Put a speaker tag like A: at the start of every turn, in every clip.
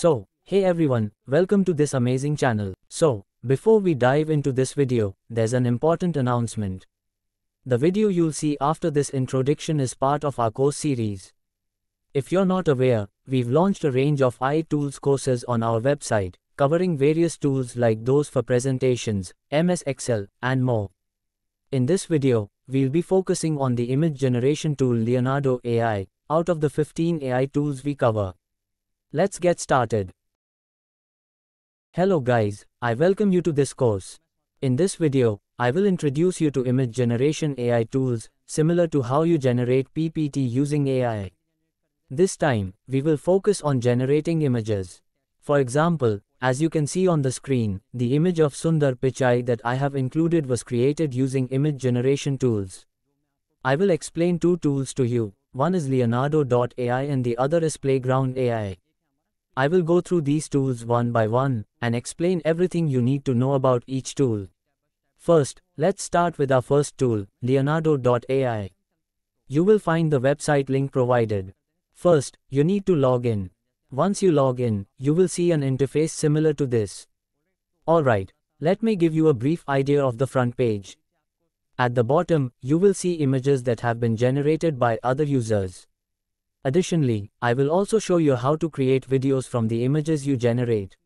A: So, hey everyone, welcome to this amazing channel. So, before we dive into this video, there's an important announcement. The video you'll see after this introduction is part of our course series. If you're not aware, we've launched a range of iTools courses on our website, covering various tools like those for presentations, MS Excel, and more. In this video, we'll be focusing on the image generation tool Leonardo AI, out of the 15 AI tools we cover. Let's get started. Hello guys, I welcome you to this course. In this video, I will introduce you to image generation AI tools, similar to how you generate PPT using AI. This time, we will focus on generating images. For example, as you can see on the screen, the image of Sundar Pichai that I have included was created using image generation tools. I will explain two tools to you, one is Leonardo.ai and the other is Playground AI. I will go through these tools one by one and explain everything you need to know about each tool. First, let's start with our first tool, Leonardo.ai. You will find the website link provided. First, you need to log in. Once you log in, you will see an interface similar to this. Alright, let me give you a brief idea of the front page. At the bottom, you will see images that have been generated by other users. Additionally, I will also show you how to create videos from the images you generate.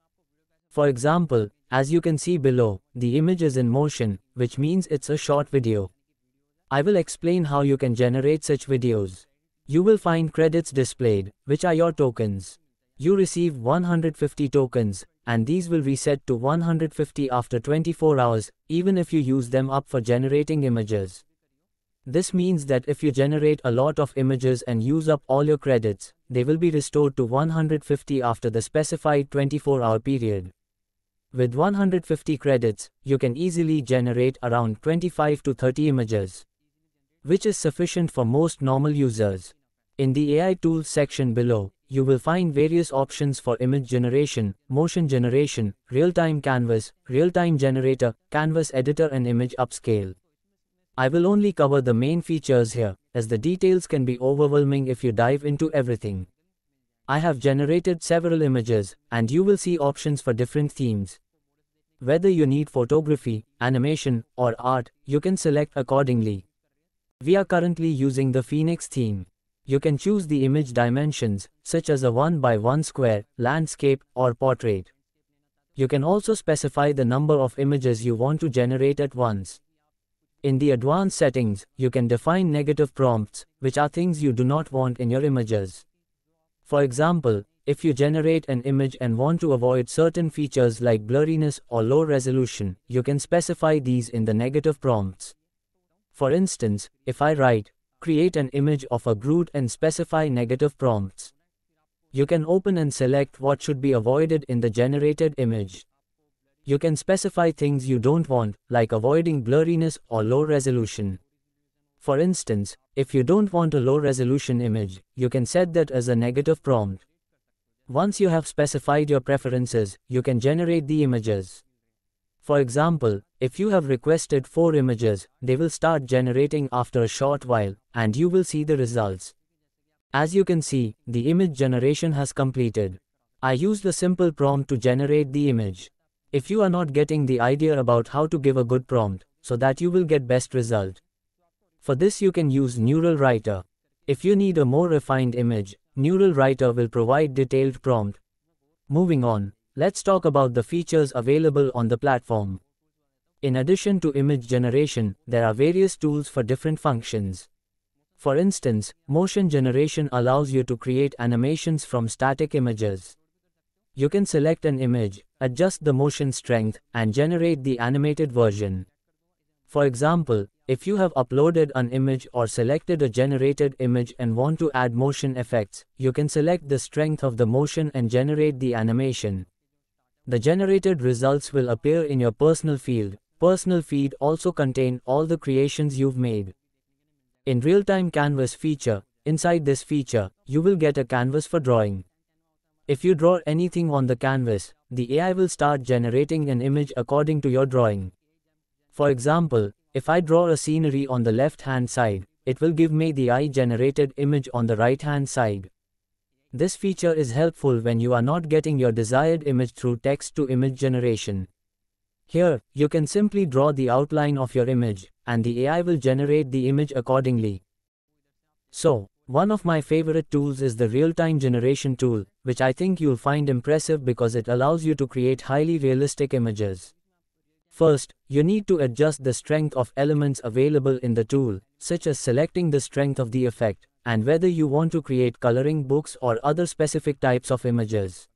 A: For example, as you can see below, the image is in motion, which means it's a short video. I will explain how you can generate such videos. You will find credits displayed, which are your tokens. You receive 150 tokens, and these will reset to 150 after 24 hours, even if you use them up for generating images. This means that if you generate a lot of images and use up all your credits, they will be restored to 150 after the specified 24-hour period. With 150 credits, you can easily generate around 25 to 30 images, which is sufficient for most normal users. In the AI Tools section below, you will find various options for image generation, motion generation, real-time canvas, real-time generator, canvas editor and image upscale. I will only cover the main features here, as the details can be overwhelming if you dive into everything. I have generated several images, and you will see options for different themes. Whether you need photography, animation, or art, you can select accordingly. We are currently using the Phoenix theme. You can choose the image dimensions, such as a 1 by 1 square, landscape, or portrait. You can also specify the number of images you want to generate at once. In the advanced settings, you can define negative prompts, which are things you do not want in your images. For example, if you generate an image and want to avoid certain features like blurriness or low resolution, you can specify these in the negative prompts. For instance, if I write, create an image of a brood" and specify negative prompts. You can open and select what should be avoided in the generated image. You can specify things you don't want, like avoiding blurriness or low resolution. For instance, if you don't want a low resolution image, you can set that as a negative prompt. Once you have specified your preferences, you can generate the images. For example, if you have requested 4 images, they will start generating after a short while, and you will see the results. As you can see, the image generation has completed. I used a simple prompt to generate the image. If you are not getting the idea about how to give a good prompt, so that you will get best result. For this you can use Neural Writer. If you need a more refined image, Neural Writer will provide detailed prompt. Moving on, let's talk about the features available on the platform. In addition to image generation, there are various tools for different functions. For instance, motion generation allows you to create animations from static images. You can select an image, adjust the motion strength, and generate the animated version. For example, if you have uploaded an image or selected a generated image and want to add motion effects, you can select the strength of the motion and generate the animation. The generated results will appear in your personal field. Personal feed also contain all the creations you've made. In real-time canvas feature, inside this feature, you will get a canvas for drawing. If you draw anything on the canvas, the AI will start generating an image according to your drawing. For example, if I draw a scenery on the left-hand side, it will give me the AI-generated image on the right-hand side. This feature is helpful when you are not getting your desired image through text-to-image generation. Here, you can simply draw the outline of your image, and the AI will generate the image accordingly. So, one of my favorite tools is the real-time generation tool, which I think you'll find impressive because it allows you to create highly realistic images. First, you need to adjust the strength of elements available in the tool, such as selecting the strength of the effect, and whether you want to create coloring books or other specific types of images.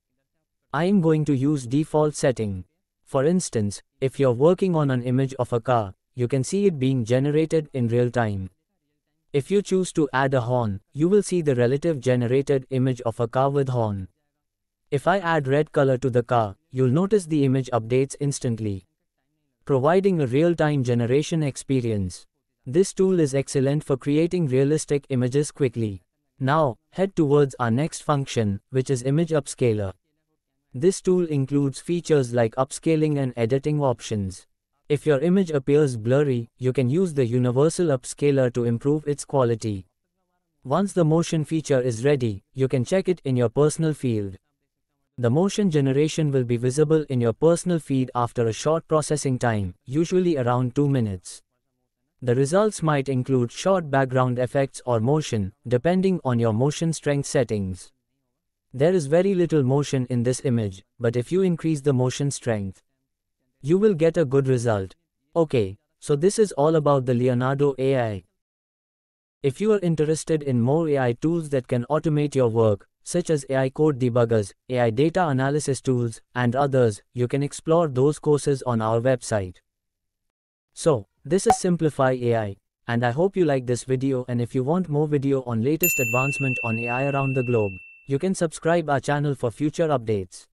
A: I am going to use default setting. For instance, if you're working on an image of a car, you can see it being generated in real time. If you choose to add a horn, you will see the relative generated image of a car with horn. If I add red color to the car, you'll notice the image updates instantly. Providing a real-time generation experience. This tool is excellent for creating realistic images quickly. Now, head towards our next function, which is Image Upscaler. This tool includes features like upscaling and editing options. If your image appears blurry, you can use the universal upscaler to improve its quality. Once the motion feature is ready, you can check it in your personal field. The motion generation will be visible in your personal feed after a short processing time, usually around 2 minutes. The results might include short background effects or motion, depending on your motion strength settings. There is very little motion in this image, but if you increase the motion strength, you will get a good result. Okay, so this is all about the Leonardo AI. If you are interested in more AI tools that can automate your work, such as AI code debuggers, AI data analysis tools, and others, you can explore those courses on our website. So, this is Simplify AI, and I hope you like this video and if you want more video on latest advancement on AI around the globe, you can subscribe our channel for future updates.